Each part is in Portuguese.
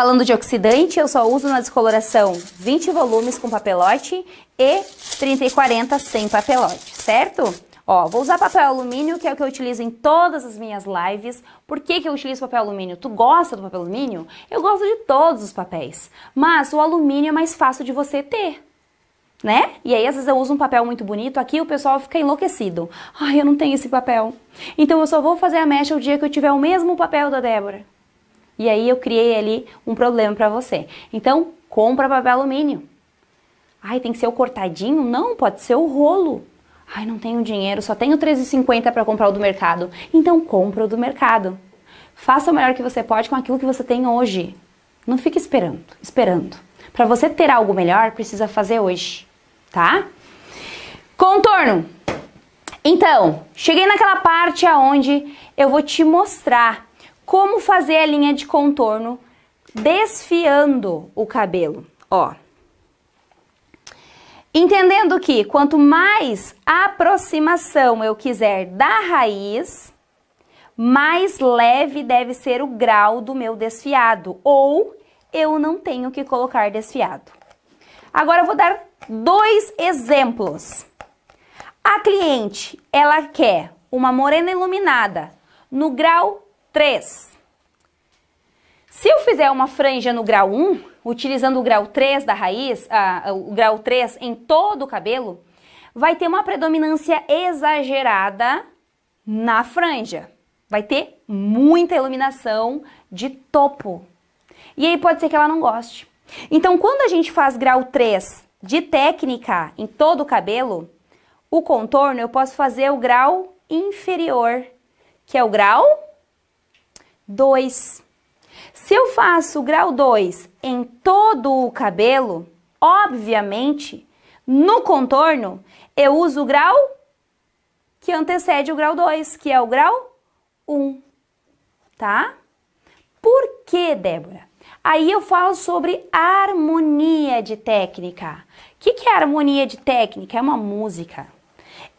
Falando de oxidante, eu só uso na descoloração 20 volumes com papelote e 30 e 40 sem papelote, certo? Ó, vou usar papel alumínio, que é o que eu utilizo em todas as minhas lives. Por que, que eu utilizo papel alumínio? Tu gosta do papel alumínio? Eu gosto de todos os papéis, mas o alumínio é mais fácil de você ter, né? E aí, às vezes, eu uso um papel muito bonito, aqui o pessoal fica enlouquecido. Ai, eu não tenho esse papel. Então, eu só vou fazer a mecha o dia que eu tiver o mesmo papel da Débora e aí eu criei ali um problema para você. Então, compra papel alumínio. Ai, tem que ser o cortadinho? Não, pode ser o rolo. Ai, não tenho dinheiro, só tenho 13,50 para comprar o do mercado. Então, compra o do mercado. Faça o melhor que você pode com aquilo que você tem hoje. Não fique esperando, esperando. Para você ter algo melhor, precisa fazer hoje, tá? Contorno. Então, cheguei naquela parte aonde eu vou te mostrar como fazer a linha de contorno desfiando o cabelo, ó. Entendendo que quanto mais aproximação eu quiser da raiz, mais leve deve ser o grau do meu desfiado, ou eu não tenho que colocar desfiado. Agora eu vou dar dois exemplos. A cliente, ela quer uma morena iluminada no grau 3. Se eu fizer uma franja no grau 1, utilizando o grau 3 da raiz, ah, o grau 3 em todo o cabelo, vai ter uma predominância exagerada na franja. Vai ter muita iluminação de topo. E aí pode ser que ela não goste. Então, quando a gente faz grau 3 de técnica em todo o cabelo, o contorno eu posso fazer o grau inferior, que é o grau 2. Se eu faço o grau 2 em todo o cabelo, obviamente, no contorno, eu uso o grau que antecede o grau 2, que é o grau 1, um, tá? Por que, Débora? Aí eu falo sobre harmonia de técnica. O que, que é harmonia de técnica? É uma música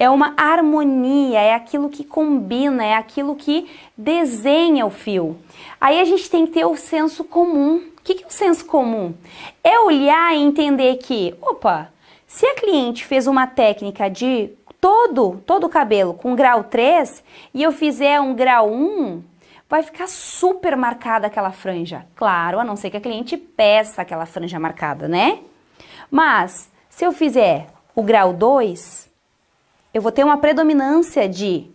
é uma harmonia, é aquilo que combina, é aquilo que desenha o fio. Aí a gente tem que ter o senso comum. O que, que é o senso comum? É olhar e entender que, opa, se a cliente fez uma técnica de todo, todo o cabelo com grau 3 e eu fizer um grau 1, vai ficar super marcada aquela franja. Claro, a não ser que a cliente peça aquela franja marcada, né? Mas se eu fizer o grau 2, eu vou ter uma predominância de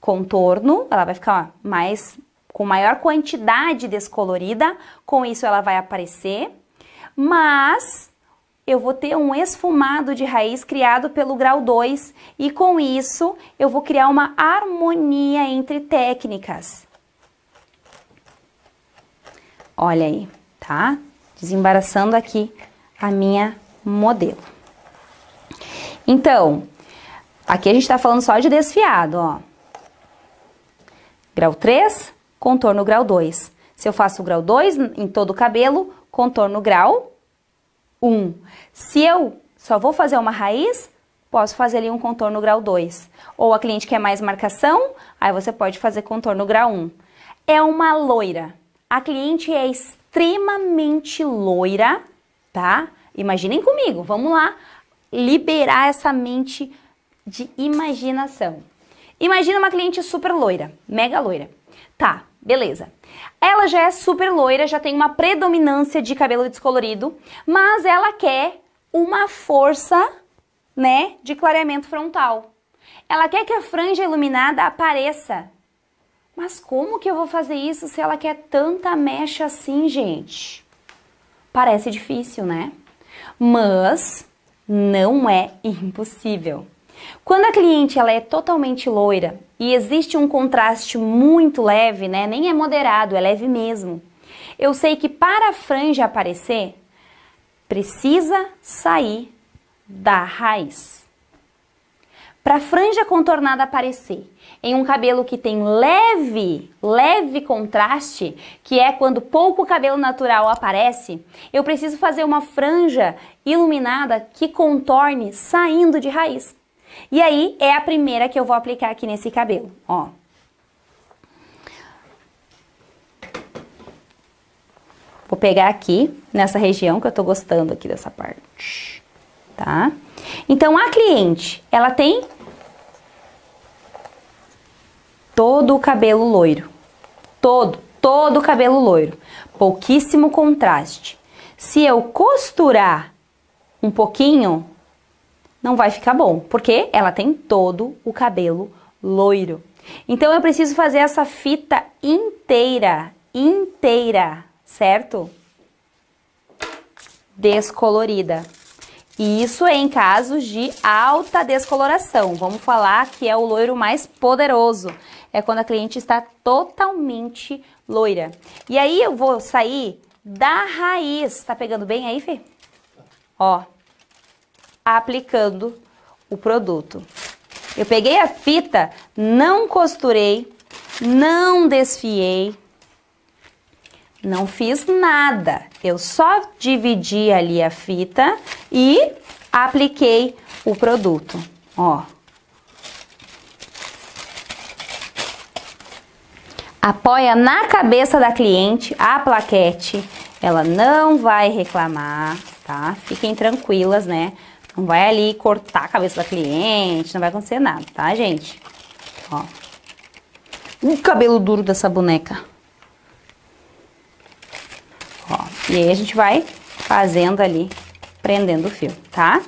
contorno, ela vai ficar mais com maior quantidade descolorida, com isso ela vai aparecer, mas eu vou ter um esfumado de raiz criado pelo grau 2 e com isso eu vou criar uma harmonia entre técnicas. Olha aí, tá? Desembaraçando aqui a minha modelo. Então, Aqui a gente tá falando só de desfiado, ó. Grau 3, contorno grau 2. Se eu faço grau 2 em todo o cabelo, contorno grau 1. Se eu só vou fazer uma raiz, posso fazer ali um contorno grau 2. Ou a cliente quer mais marcação, aí você pode fazer contorno grau 1. É uma loira. A cliente é extremamente loira, tá? Imaginem comigo, vamos lá liberar essa mente loira de imaginação. Imagina uma cliente super loira, mega loira. Tá, beleza. Ela já é super loira, já tem uma predominância de cabelo descolorido, mas ela quer uma força, né, de clareamento frontal. Ela quer que a franja iluminada apareça. Mas como que eu vou fazer isso se ela quer tanta mecha assim, gente? Parece difícil, né? Mas não é impossível. Quando a cliente ela é totalmente loira e existe um contraste muito leve, né? Nem é moderado, é leve mesmo. Eu sei que para a franja aparecer, precisa sair da raiz. Para a franja contornada aparecer em um cabelo que tem leve, leve contraste, que é quando pouco cabelo natural aparece, eu preciso fazer uma franja iluminada que contorne saindo de raiz. E aí é a primeira que eu vou aplicar aqui nesse cabelo, ó. Vou pegar aqui, nessa região que eu tô gostando aqui dessa parte, tá? Então, a cliente, ela tem todo o cabelo loiro. Todo, todo o cabelo loiro. Pouquíssimo contraste. Se eu costurar um pouquinho, não vai ficar bom, porque ela tem todo o cabelo loiro. Então eu preciso fazer essa fita inteira, inteira, certo? Descolorida. E isso é em casos de alta descoloração. Vamos falar que é o loiro mais poderoso. É quando a cliente está totalmente loira. E aí eu vou sair da raiz. Tá pegando bem aí, Fê? Ó, aplicando o produto. Eu peguei a fita, não costurei, não desfiei, não fiz nada. Eu só dividi ali a fita e apliquei o produto, ó. Apoia na cabeça da cliente a plaquete, ela não vai reclamar, tá? Fiquem tranquilas, né? Não vai ali cortar a cabeça da cliente, não vai acontecer nada, tá, gente? Ó. O cabelo duro dessa boneca. Ó. E aí a gente vai fazendo ali, prendendo o fio, tá?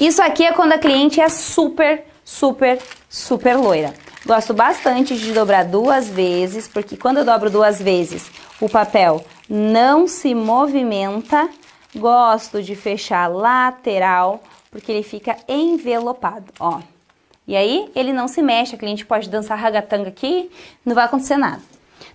Isso aqui é quando a cliente é super, super, super loira. Gosto bastante de dobrar duas vezes, porque quando eu dobro duas vezes, o papel não se movimenta Gosto de fechar lateral, porque ele fica envelopado, ó. E aí, ele não se mexe, a cliente pode dançar ragatanga aqui, não vai acontecer nada,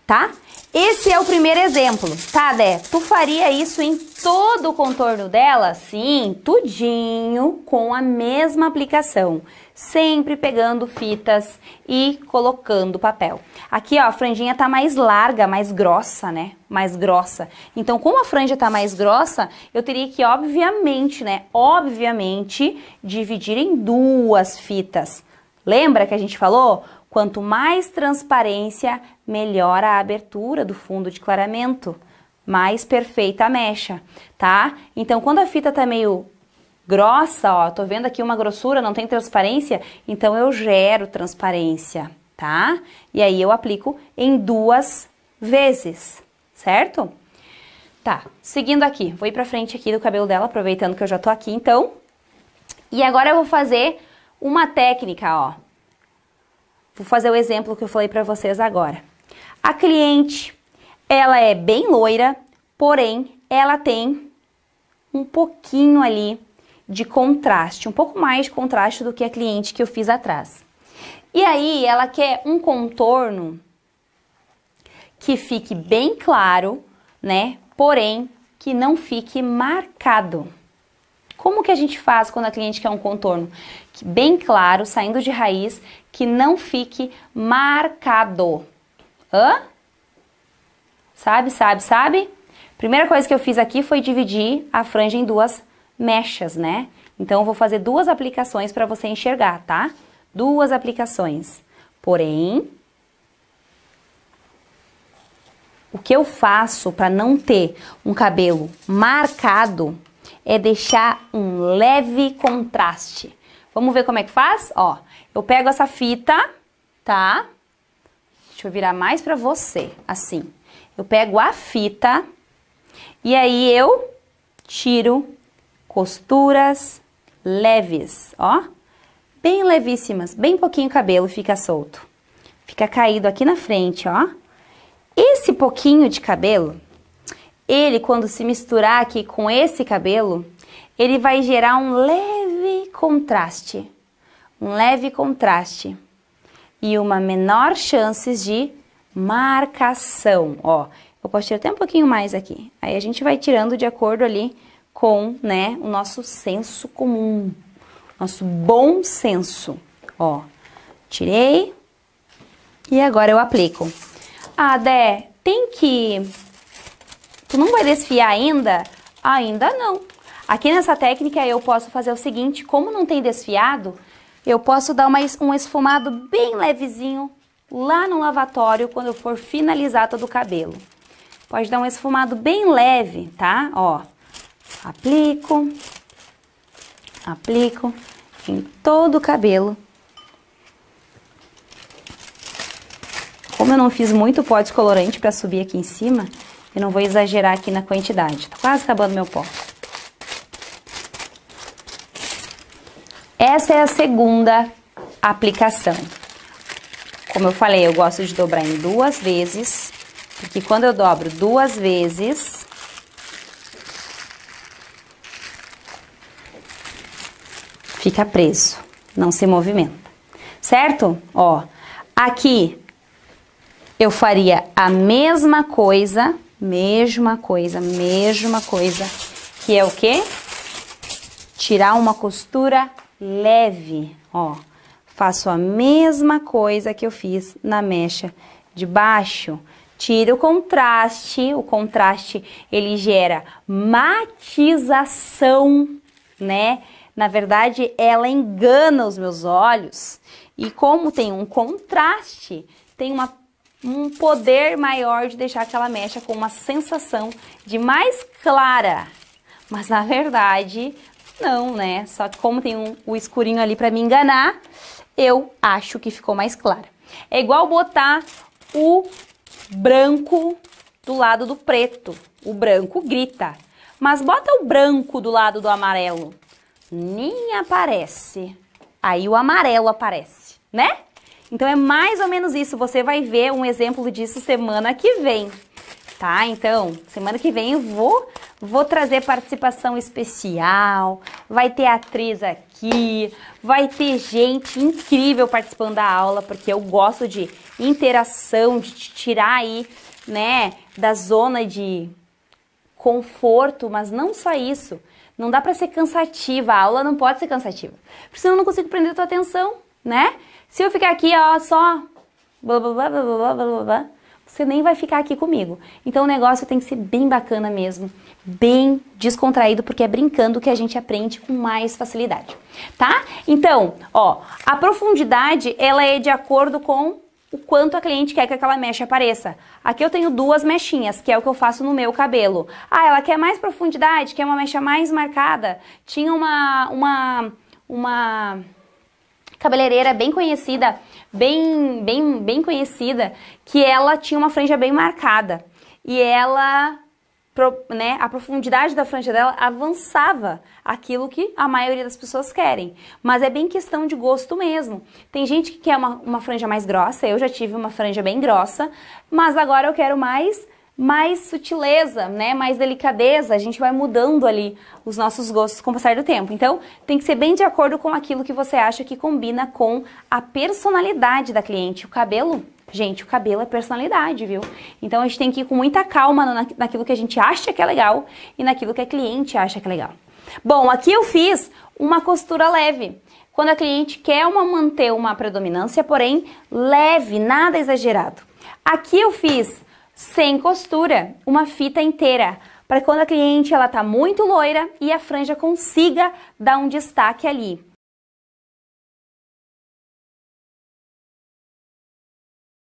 tá? Esse é o primeiro exemplo, tá, Dé? Tu faria isso em todo o contorno dela? Sim, tudinho, com a mesma aplicação sempre pegando fitas e colocando papel. Aqui, ó, a franjinha tá mais larga, mais grossa, né? Mais grossa. Então, como a franja tá mais grossa, eu teria que, obviamente, né? Obviamente, dividir em duas fitas. Lembra que a gente falou? Quanto mais transparência, melhor a abertura do fundo de clareamento. Mais perfeita a mecha, tá? Então, quando a fita tá meio grossa, ó, tô vendo aqui uma grossura, não tem transparência, então eu gero transparência, tá? E aí eu aplico em duas vezes, certo? Tá, seguindo aqui, vou ir pra frente aqui do cabelo dela, aproveitando que eu já tô aqui, então. E agora eu vou fazer uma técnica, ó. Vou fazer o exemplo que eu falei pra vocês agora. A cliente, ela é bem loira, porém, ela tem um pouquinho ali de contraste, um pouco mais de contraste do que a cliente que eu fiz atrás. E aí ela quer um contorno que fique bem claro, né? Porém, que não fique marcado. Como que a gente faz quando a cliente quer um contorno bem claro, saindo de raiz, que não fique marcado? Hã? Sabe, sabe, sabe? Primeira coisa que eu fiz aqui foi dividir a franja em duas mechas, né? Então, eu vou fazer duas aplicações para você enxergar, tá? Duas aplicações. Porém, o que eu faço para não ter um cabelo marcado é deixar um leve contraste. Vamos ver como é que faz? Ó, eu pego essa fita, tá? Deixa eu virar mais para você, assim. Eu pego a fita e aí eu tiro costuras leves, ó. Bem levíssimas, bem pouquinho cabelo fica solto. Fica caído aqui na frente, ó. Esse pouquinho de cabelo, ele quando se misturar aqui com esse cabelo, ele vai gerar um leve contraste. Um leve contraste. E uma menor chance de marcação, ó. Eu posso tirar até um pouquinho mais aqui. Aí a gente vai tirando de acordo ali com, né, o nosso senso comum, nosso bom senso. Ó, tirei e agora eu aplico. Ah, Dé, tem que... Tu não vai desfiar ainda? Ainda não. Aqui nessa técnica eu posso fazer o seguinte, como não tem desfiado, eu posso dar uma, um esfumado bem levezinho lá no lavatório quando eu for finalizar todo o cabelo. Pode dar um esfumado bem leve, tá? Ó aplico, aplico em todo o cabelo. Como eu não fiz muito pó de colorante para subir aqui em cima, eu não vou exagerar aqui na quantidade. Tá quase acabando meu pó. Essa é a segunda aplicação. Como eu falei, eu gosto de dobrar em duas vezes, porque quando eu dobro duas vezes, fica preso, não se movimenta. Certo? Ó, aqui eu faria a mesma coisa, mesma coisa, mesma coisa, que é o quê? Tirar uma costura leve, ó. Faço a mesma coisa que eu fiz na mecha de baixo. Tira o contraste, o contraste ele gera matização, né? Na verdade, ela engana os meus olhos e como tem um contraste, tem uma, um poder maior de deixar aquela mecha com uma sensação de mais clara. Mas na verdade, não, né? Só que como tem um, o escurinho ali para me enganar, eu acho que ficou mais clara. É igual botar o branco do lado do preto. O branco grita. Mas bota o branco do lado do amarelo nem aparece. Aí o amarelo aparece, né? Então é mais ou menos isso. Você vai ver um exemplo disso semana que vem, tá? Então, semana que vem eu vou vou trazer participação especial, vai ter atriz aqui, vai ter gente incrível participando da aula, porque eu gosto de interação, de te tirar aí, né, da zona de conforto, mas não só isso. Não dá para ser cansativa, a aula não pode ser cansativa. Porque senão eu não consigo prender a tua atenção, né? Se eu ficar aqui, ó, só blá blá blá blá blá blá blá, você nem vai ficar aqui comigo. Então o negócio tem que ser bem bacana mesmo, bem descontraído, porque é brincando que a gente aprende com mais facilidade, tá? Então, ó, a profundidade, ela é de acordo com o quanto a cliente quer que aquela mecha apareça. Aqui eu tenho duas mechinhas, que é o que eu faço no meu cabelo. Ah, ela quer mais profundidade, quer uma mecha mais marcada. Tinha uma uma uma cabeleireira bem conhecida, bem bem bem conhecida, que ela tinha uma franja bem marcada. E ela né, a profundidade da franja dela avançava aquilo que a maioria das pessoas querem. Mas é bem questão de gosto mesmo. Tem gente que quer uma, uma franja mais grossa, eu já tive uma franja bem grossa, mas agora eu quero mais mais sutileza, né, mais delicadeza, a gente vai mudando ali os nossos gostos com o passar do tempo. Então, tem que ser bem de acordo com aquilo que você acha que combina com a personalidade da cliente. O cabelo Gente, o cabelo é personalidade, viu? Então a gente tem que ir com muita calma naquilo que a gente acha que é legal e naquilo que a cliente acha que é legal. Bom, aqui eu fiz uma costura leve. Quando a cliente quer uma, manter uma predominância, porém leve, nada exagerado. Aqui eu fiz sem costura, uma fita inteira, para quando a cliente ela tá muito loira e a franja consiga dar um destaque ali.